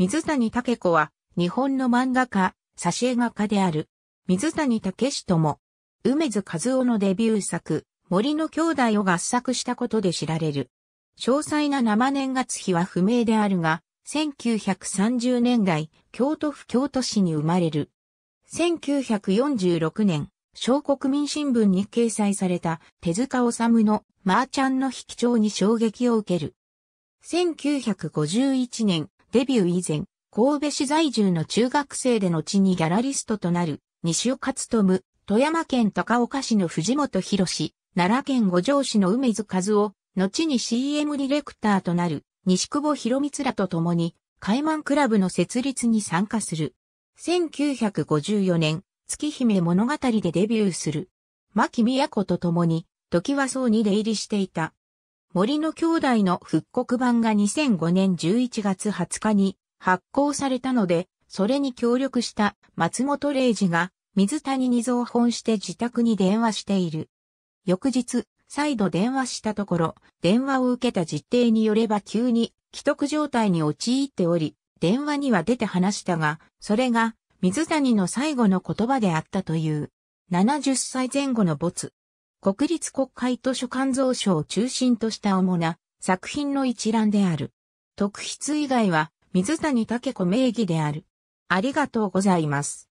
水谷武子は、日本の漫画家、挿絵画家である。水谷武史とも、梅津和夫のデビュー作、森の兄弟を合作したことで知られる。詳細な生年月日は不明であるが、1930年代、京都府京都市に生まれる。1946年、小国民新聞に掲載された手塚治虫のマーちゃんの引き帳に衝撃を受ける。1951年、デビュー以前、神戸市在住の中学生で後にギャラリストとなる、西尾勝富、富山県高岡市の藤本博士、奈良県五条市の梅津和夫、後に CM ディレクターとなる、西久保博光らと共に、海満クラブの設立に参加する。1954年、月姫物語でデビューする。牧子と共に、時はそうに出入りしていた。森の兄弟の復刻版が2005年11月20日に発行されたので、それに協力した松本零士が水谷に増本して自宅に電話している。翌日、再度電話したところ、電話を受けた実定によれば急に既得状態に陥っており、電話には出て話したが、それが水谷の最後の言葉であったという。70歳前後の没。国立国会図書館蔵書を中心とした主な作品の一覧である。特筆以外は水谷武子名義である。ありがとうございます。